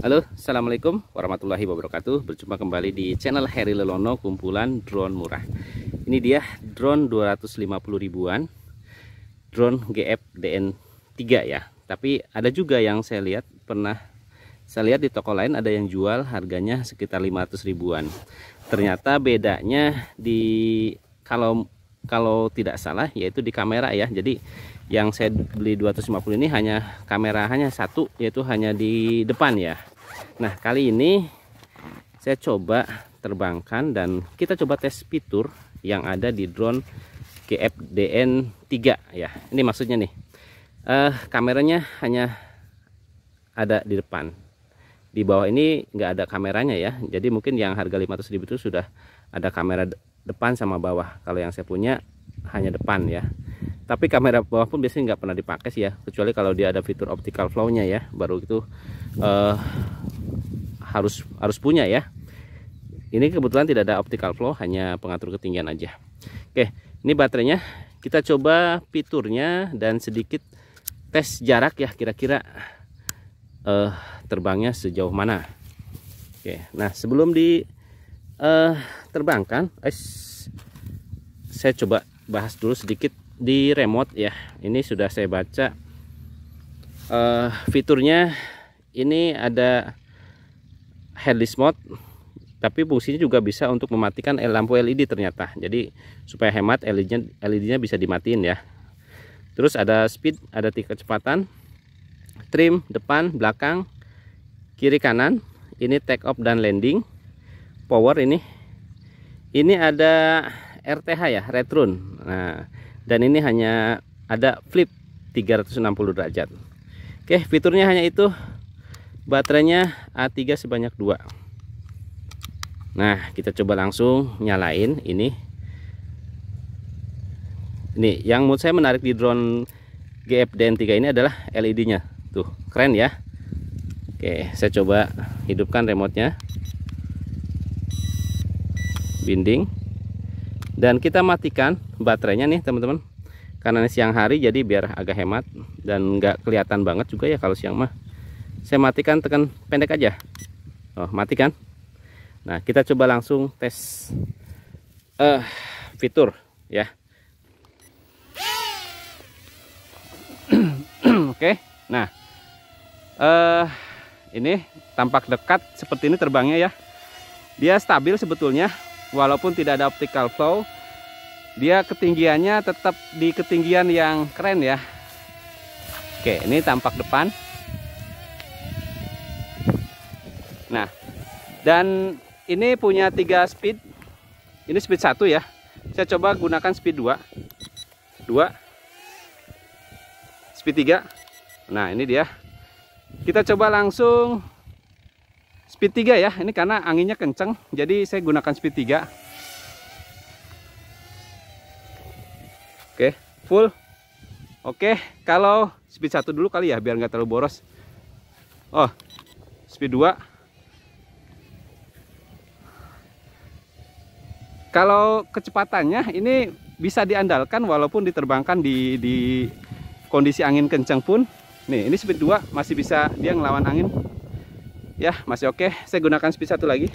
Halo, Assalamualaikum warahmatullahi wabarakatuh Berjumpa kembali di channel Harry Lelono Kumpulan drone murah Ini dia drone 250 ribuan Drone GF DN3 ya Tapi ada juga yang saya lihat pernah Saya lihat di toko lain ada yang jual harganya sekitar 500 ribuan Ternyata bedanya di Kalau kalau tidak salah yaitu di kamera ya Jadi yang saya beli 250 ini hanya kamera hanya satu yaitu hanya di depan ya nah kali ini saya coba terbangkan dan kita coba tes fitur yang ada di drone GFDN 3 ya ini maksudnya nih eh, kameranya hanya ada di depan di bawah ini nggak ada kameranya ya jadi mungkin yang harga 500 ribu itu sudah ada kamera depan sama bawah kalau yang saya punya hanya depan ya tapi kamera bawah pun biasanya nggak pernah dipakai sih ya kecuali kalau dia ada fitur optical flow-nya ya baru itu uh, harus harus punya ya ini kebetulan tidak ada optical flow hanya pengatur ketinggian aja oke ini baterainya kita coba fiturnya dan sedikit tes jarak ya kira-kira uh, terbangnya sejauh mana oke nah sebelum di uh, terbangkan eh, saya coba bahas dulu sedikit di remote ya ini sudah saya baca uh, fiturnya ini ada headless mode tapi fungsinya juga bisa untuk mematikan lampu LED ternyata jadi supaya hemat LED-nya led bisa dimatiin ya terus ada speed ada tiga kecepatan trim depan belakang kiri kanan ini take off dan landing power ini ini ada RTH ya return nah dan ini hanya ada flip 360 derajat oke fiturnya hanya itu baterainya A3 sebanyak 2 nah kita coba langsung nyalain ini ini yang menurut saya menarik di drone GFDN3 ini adalah LED nya tuh keren ya Oke saya coba hidupkan remote nya binding dan kita matikan baterainya nih teman-teman karena ini siang hari jadi biar agak hemat dan nggak kelihatan banget juga ya kalau siang mah saya matikan tekan pendek aja oh matikan nah kita coba langsung tes uh, fitur ya oke okay. nah uh, ini tampak dekat seperti ini terbangnya ya dia stabil sebetulnya walaupun tidak ada optical flow dia ketinggiannya tetap di ketinggian yang keren ya oke ini tampak depan nah dan ini punya tiga speed ini speed satu ya saya coba gunakan speed 2 2 speed 3 nah ini dia kita coba langsung speed 3 ya ini karena anginnya kenceng, jadi saya gunakan speed 3 oke full oke kalau speed 1 dulu kali ya biar nggak terlalu boros oh speed 2 kalau kecepatannya ini bisa diandalkan walaupun diterbangkan di, di kondisi angin kenceng pun nih ini speed 2 masih bisa dia ngelawan angin ya masih oke okay. saya gunakan speed satu lagi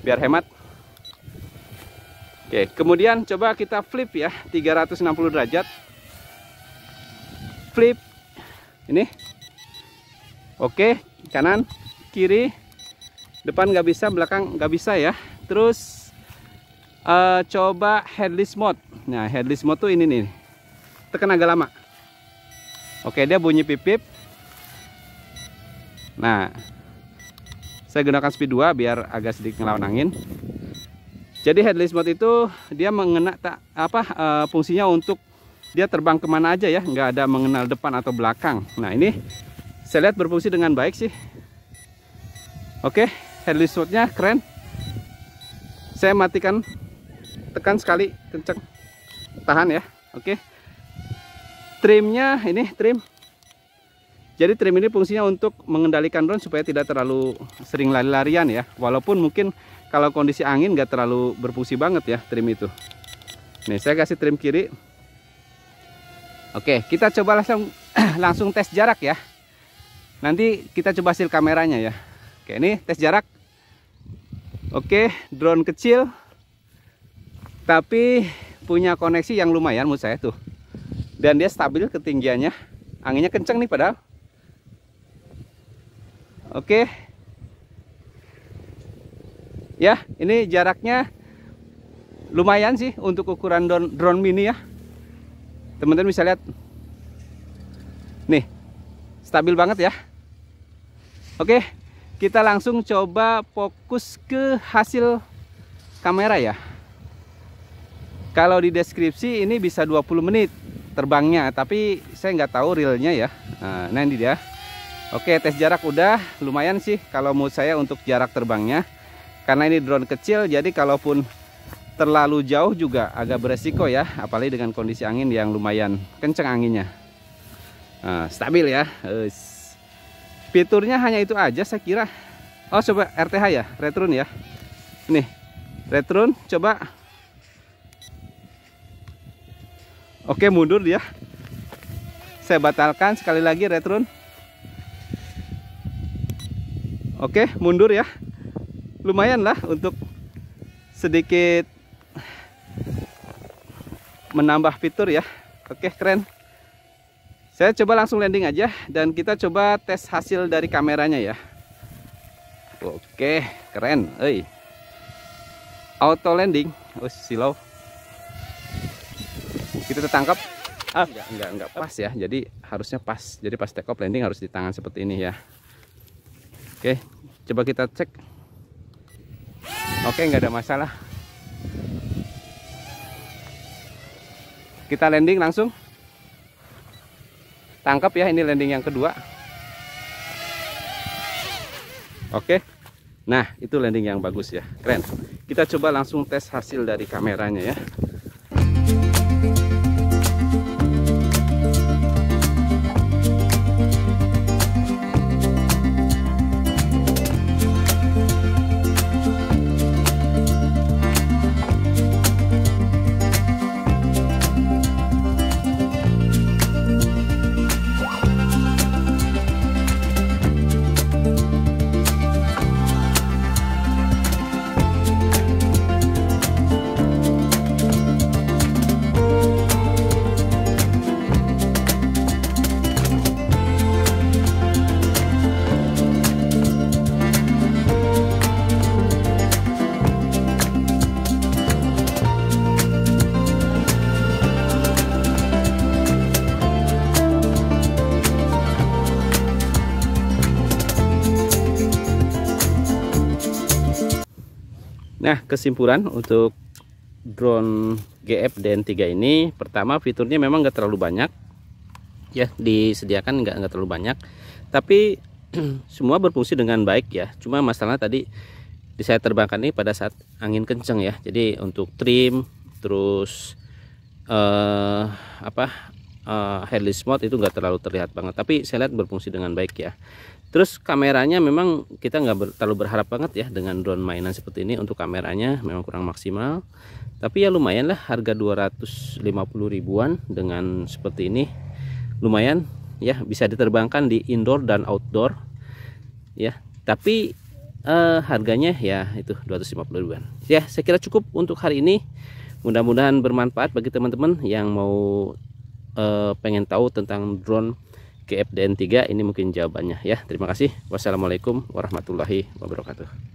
biar hemat oke kemudian coba kita flip ya 360 derajat flip ini oke kanan kiri depan nggak bisa belakang nggak bisa ya terus uh, coba headless mode nah headless mode tuh ini nih tekan agak lama oke dia bunyi pipip nah saya gunakan speed 2 biar agak sedikit ngelawan angin jadi headless mode itu dia mengena tak apa uh, fungsinya untuk dia terbang kemana aja ya nggak ada mengenal depan atau belakang nah ini saya lihat berfungsi dengan baik sih oke headless mode nya keren saya matikan tekan sekali kenceng tahan ya oke trimnya ini trim jadi trim ini fungsinya untuk mengendalikan drone supaya tidak terlalu sering lari-larian ya. Walaupun mungkin kalau kondisi angin nggak terlalu berfungsi banget ya trim itu. Nih saya kasih trim kiri. Oke kita coba langsung langsung tes jarak ya. Nanti kita coba hasil kameranya ya. Oke ini tes jarak. Oke drone kecil. Tapi punya koneksi yang lumayan menurut saya tuh. Dan dia stabil ketinggiannya. Anginnya kenceng nih padahal. Oke. Ya, ini jaraknya lumayan sih untuk ukuran drone mini ya. Teman-teman bisa lihat. Nih, stabil banget ya. Oke, kita langsung coba fokus ke hasil kamera ya. Kalau di deskripsi ini bisa 20 menit terbangnya, tapi saya nggak tahu realnya ya. Nah, nah ini dia. Oke, tes jarak udah lumayan sih kalau menurut saya untuk jarak terbangnya. Karena ini drone kecil, jadi kalaupun terlalu jauh juga agak beresiko ya. Apalagi dengan kondisi angin yang lumayan kenceng anginnya. Nah, stabil ya. Fiturnya hanya itu aja saya kira. Oh, coba RTH ya, retrun ya. Nih, retrun coba. Oke, mundur dia. Saya batalkan sekali lagi retrun. Oke, mundur ya. Lumayan lah untuk sedikit menambah fitur ya. Oke, keren. Saya coba langsung landing aja dan kita coba tes hasil dari kameranya ya. Oke, keren. Oi. Auto landing. Oh, silau. Kita tertangkap. Ah, enggak, enggak, enggak pas ya. Jadi harusnya pas. Jadi pas take off landing harus di tangan seperti ini ya. Oke, coba kita cek. Oke, nggak ada masalah. Kita landing langsung. Tangkap ya, ini landing yang kedua. Oke. Nah, itu landing yang bagus ya. Keren. Kita coba langsung tes hasil dari kameranya ya. Nah, kesimpulan untuk drone GF DN3 ini, pertama fiturnya memang nggak terlalu banyak, ya disediakan nggak nggak terlalu banyak, tapi semua berfungsi dengan baik ya. Cuma masalah tadi di saya terbangkan ini pada saat angin kenceng ya. Jadi untuk trim, terus eh, apa uh, headless mode itu nggak terlalu terlihat banget tapi saya lihat berfungsi dengan baik ya Terus kameranya memang kita nggak ber, terlalu berharap banget ya dengan drone mainan seperti ini untuk kameranya memang kurang maksimal. Tapi ya lumayan lah harga 250 ribuan dengan seperti ini lumayan ya bisa diterbangkan di indoor dan outdoor ya. Tapi eh, harganya ya itu 250 ribuan. Ya saya kira cukup untuk hari ini. Mudah-mudahan bermanfaat bagi teman-teman yang mau eh, pengen tahu tentang drone ke FDN 3 ini mungkin jawabannya ya terima kasih wassalamualaikum warahmatullahi wabarakatuh